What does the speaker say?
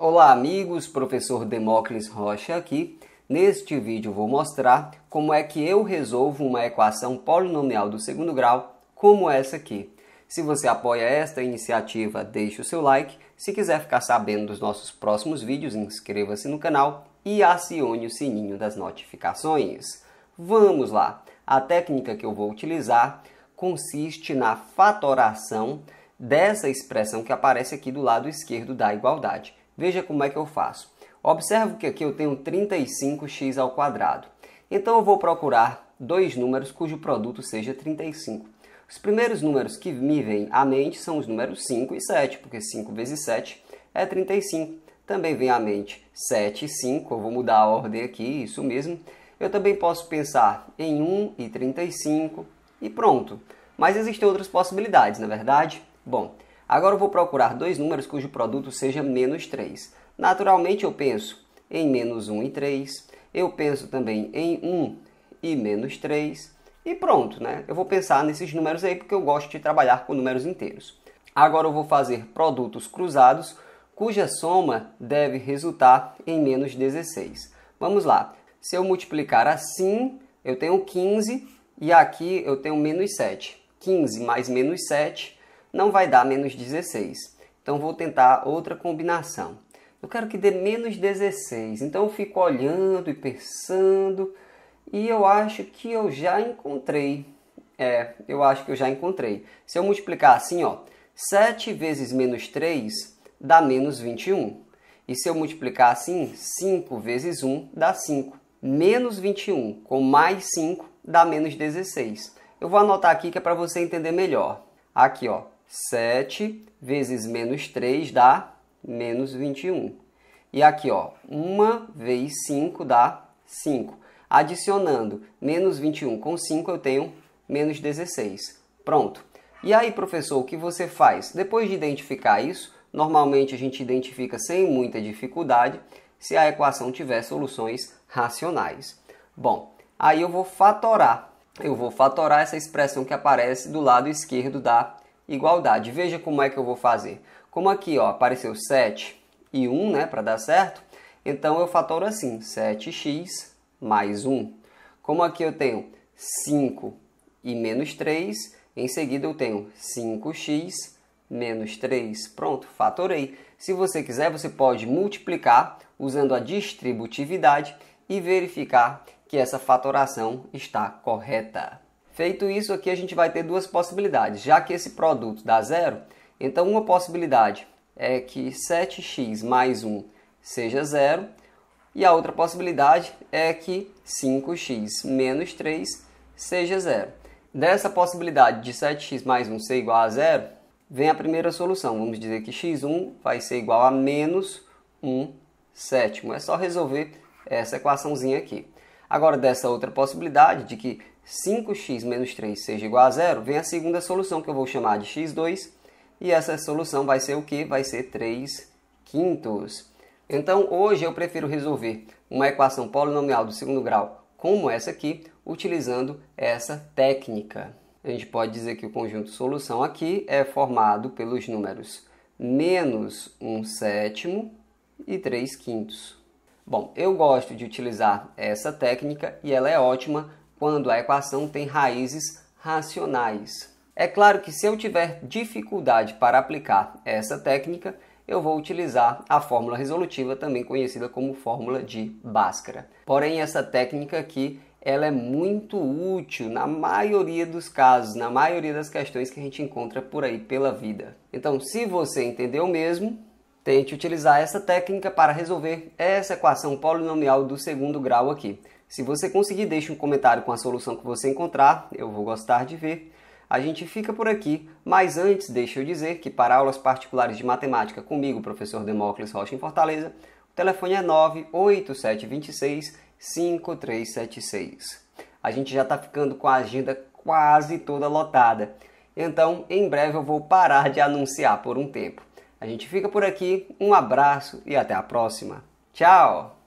Olá amigos, professor Demócles Rocha aqui. Neste vídeo vou mostrar como é que eu resolvo uma equação polinomial do segundo grau como essa aqui. Se você apoia esta iniciativa, deixe o seu like. Se quiser ficar sabendo dos nossos próximos vídeos, inscreva-se no canal e acione o sininho das notificações. Vamos lá! A técnica que eu vou utilizar consiste na fatoração dessa expressão que aparece aqui do lado esquerdo da igualdade. Veja como é que eu faço. Observo que aqui eu tenho 35x ao quadrado. Então eu vou procurar dois números cujo produto seja 35. Os primeiros números que me vêm à mente são os números 5 e 7, porque 5 vezes 7 é 35. Também vem à mente 7 e 5, eu vou mudar a ordem aqui, isso mesmo. Eu também posso pensar em 1 e 35 e pronto. Mas existem outras possibilidades, na é verdade? Bom, Agora eu vou procurar dois números cujo produto seja menos 3. Naturalmente eu penso em menos 1 e 3, eu penso também em 1 e menos 3, e pronto, né? Eu vou pensar nesses números aí porque eu gosto de trabalhar com números inteiros. Agora eu vou fazer produtos cruzados cuja soma deve resultar em menos 16. Vamos lá. Se eu multiplicar assim, eu tenho 15 e aqui eu tenho menos 7. 15 mais menos 7 não vai dar menos 16. Então vou tentar outra combinação. Eu quero que dê menos 16. Então eu fico olhando e pensando e eu acho que eu já encontrei. É, eu acho que eu já encontrei. Se eu multiplicar assim, ó, 7 vezes menos 3 dá menos 21. E se eu multiplicar assim, 5 vezes 1 dá 5. Menos 21 com mais 5 dá menos 16. Eu vou anotar aqui que é para você entender melhor. Aqui, ó, 7 vezes menos 3 dá menos 21. E aqui, ó, 1 vezes 5 dá 5. Adicionando menos 21 com 5, eu tenho menos 16. Pronto. E aí, professor, o que você faz? Depois de identificar isso, normalmente a gente identifica sem muita dificuldade se a equação tiver soluções racionais. Bom, aí eu vou fatorar. Eu vou fatorar essa expressão que aparece do lado esquerdo da igualdade. Veja como é que eu vou fazer. Como aqui ó, apareceu 7 e 1 né, para dar certo, então eu fatoro assim, 7x mais 1. Como aqui eu tenho 5 e menos 3, em seguida eu tenho 5x menos 3. Pronto, fatorei. Se você quiser, você pode multiplicar usando a distributividade e verificar que essa fatoração está correta. Feito isso, aqui a gente vai ter duas possibilidades. Já que esse produto dá zero, então uma possibilidade é que 7x mais 1 seja zero, e a outra possibilidade é que 5x menos 3 seja zero. Dessa possibilidade de 7x mais 1 ser igual a zero, vem a primeira solução. Vamos dizer que x1 vai ser igual a menos 1 sétimo. É só resolver essa equaçãozinha aqui. Agora, dessa outra possibilidade de que 5x menos 3 seja igual a zero, vem a segunda solução que eu vou chamar de x2, e essa solução vai ser o que? Vai ser 3 quintos. Então, hoje eu prefiro resolver uma equação polinomial do segundo grau como essa aqui, utilizando essa técnica. A gente pode dizer que o conjunto solução aqui é formado pelos números menos 1 sétimo e 3 quintos. Bom, eu gosto de utilizar essa técnica e ela é ótima quando a equação tem raízes racionais. É claro que se eu tiver dificuldade para aplicar essa técnica, eu vou utilizar a fórmula resolutiva, também conhecida como fórmula de Bhaskara. Porém, essa técnica aqui ela é muito útil na maioria dos casos, na maioria das questões que a gente encontra por aí pela vida. Então, se você entendeu mesmo, tente utilizar essa técnica para resolver essa equação polinomial do segundo grau aqui. Se você conseguir, deixe um comentário com a solução que você encontrar, eu vou gostar de ver. A gente fica por aqui, mas antes deixa eu dizer que para aulas particulares de matemática comigo, professor Demócles Rocha em Fortaleza, o telefone é 98726 5376. A gente já está ficando com a agenda quase toda lotada. Então, em breve eu vou parar de anunciar por um tempo. A gente fica por aqui, um abraço e até a próxima. Tchau!